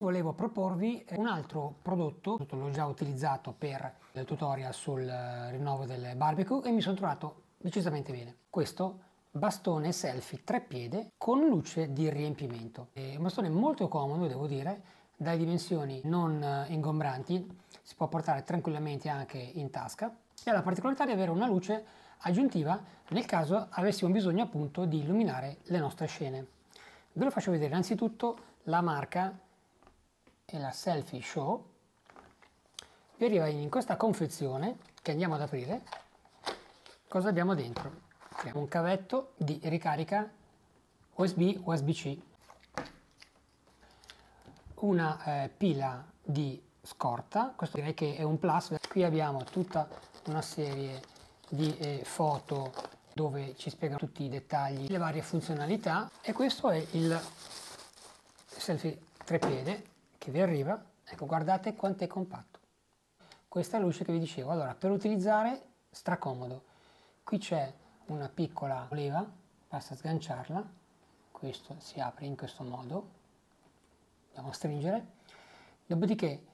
volevo proporvi eh, un altro prodotto, l'ho già utilizzato per il tutorial sul eh, rinnovo del barbecue e mi sono trovato decisamente bene. Questo bastone selfie tre piede con luce di riempimento. È un bastone molto comodo, devo dire, dalle dimensioni non eh, ingombranti, si può portare tranquillamente anche in tasca e ha la particolarità di avere una luce aggiuntiva nel caso avessimo bisogno appunto di illuminare le nostre scene. Ve lo faccio vedere innanzitutto la marca e la selfie show vi arriva in questa confezione che andiamo ad aprire cosa abbiamo dentro abbiamo un cavetto di ricarica usb usb c una eh, pila di scorta questo direi che è un plus qui abbiamo tutta una serie di eh, foto dove ci spiegano tutti i dettagli le varie funzionalità e questo è il selfie trepiede che vi arriva, ecco guardate quanto è compatto. Questa luce che vi dicevo, allora per utilizzare stracomodo. Qui c'è una piccola leva, basta sganciarla, questo si apre in questo modo, andiamo a stringere, dopodiché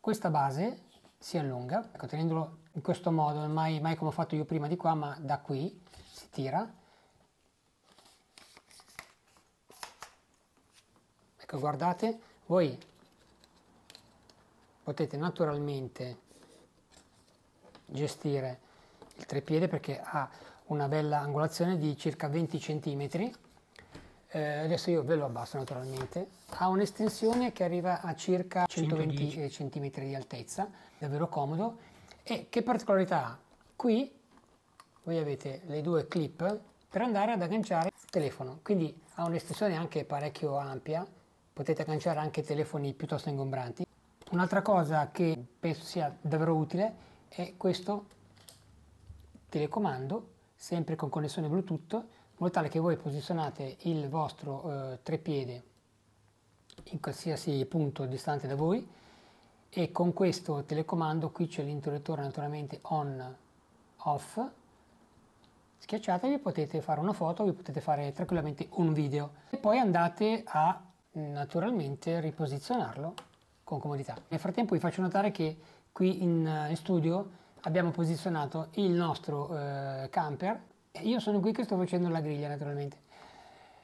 questa base si allunga, ecco, tenendolo in questo modo, mai, mai come ho fatto io prima di qua, ma da qui si tira, ecco guardate voi potete naturalmente gestire il trepiede perché ha una bella angolazione di circa 20 cm. Eh, adesso io ve lo abbasso naturalmente. Ha un'estensione che arriva a circa 120 110. cm di altezza, davvero comodo. E che particolarità ha? Qui voi avete le due clip per andare ad agganciare il telefono, quindi ha un'estensione anche parecchio ampia potete agganciare anche telefoni piuttosto ingombranti. Un'altra cosa che penso sia davvero utile è questo telecomando, sempre con connessione Bluetooth, in modo tale che voi posizionate il vostro eh, trepiede in qualsiasi punto distante da voi e con questo telecomando qui c'è l'interruttore naturalmente on off schiacciatevi potete fare una foto vi potete fare tranquillamente un video e poi andate a naturalmente riposizionarlo con comodità. Nel frattempo vi faccio notare che qui eh, in, studio abbiamo posizionato il nostro eh, camper e io sono qui che sto facendo la griglia naturalmente.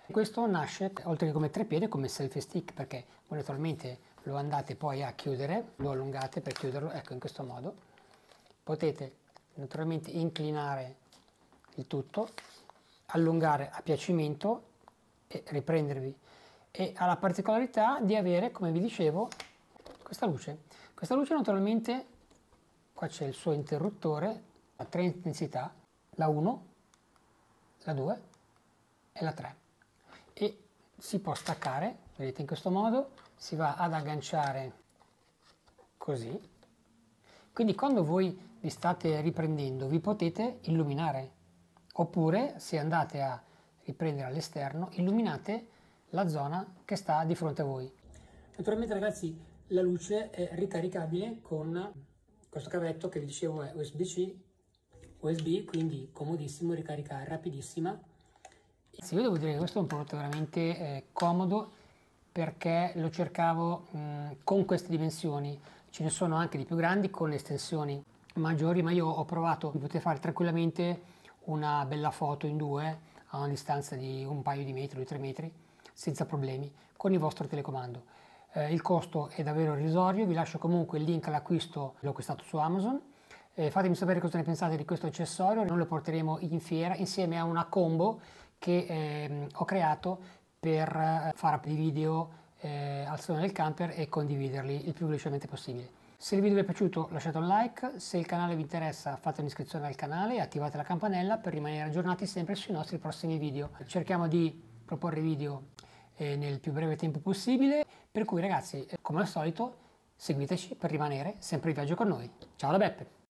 Questo nasce oltre che come treppiede come selfie stick perché voi naturalmente lo andate poi a chiudere, lo allungate per chiuderlo, ecco in questo modo. Potete naturalmente inclinare il tutto, allungare a piacimento e riprendervi e ha la particolarità di avere, come vi dicevo, questa luce. Questa luce naturalmente, qua c'è il suo interruttore, a tre intensità, la 1, la 2 e la 3. E si può staccare, vedete in questo modo, si va ad agganciare così. Quindi quando voi vi state riprendendo vi potete illuminare, oppure se andate a riprendere all'esterno illuminate la zona che sta di fronte a voi. Naturalmente ragazzi la luce è ricaricabile con questo cavetto che vi dicevo è USB-C, USB quindi comodissimo, ricarica rapidissima. Sì, io devo dire che questo è un prodotto veramente eh, comodo perché lo cercavo mh, mm, con queste dimensioni, ce ne sono anche di più grandi con estensioni maggiori, ma io ho provato di poter fare tranquillamente una bella foto in due a una distanza di un paio di metri o di tre metri senza problemi con il vostro telecomando. Eh, il costo è davvero irrisorio, vi lascio comunque il link all'acquisto, l'ho acquistato su Amazon. Eh, fatemi sapere cosa ne pensate di questo accessorio, noi lo porteremo in fiera insieme a una combo che eh, ho creato per eh, fare dei video eh, al salone del camper e condividerli il più velocemente possibile. Se il video vi è piaciuto lasciate un like, se il canale vi interessa fate un'iscrizione al canale e attivate la campanella per rimanere aggiornati sempre sui nostri prossimi video. Cerchiamo di proporre video eh, nel più breve tempo possibile. Per cui ragazzi, eh, come al solito, seguiteci per rimanere sempre in viaggio con noi. Ciao da Beppe!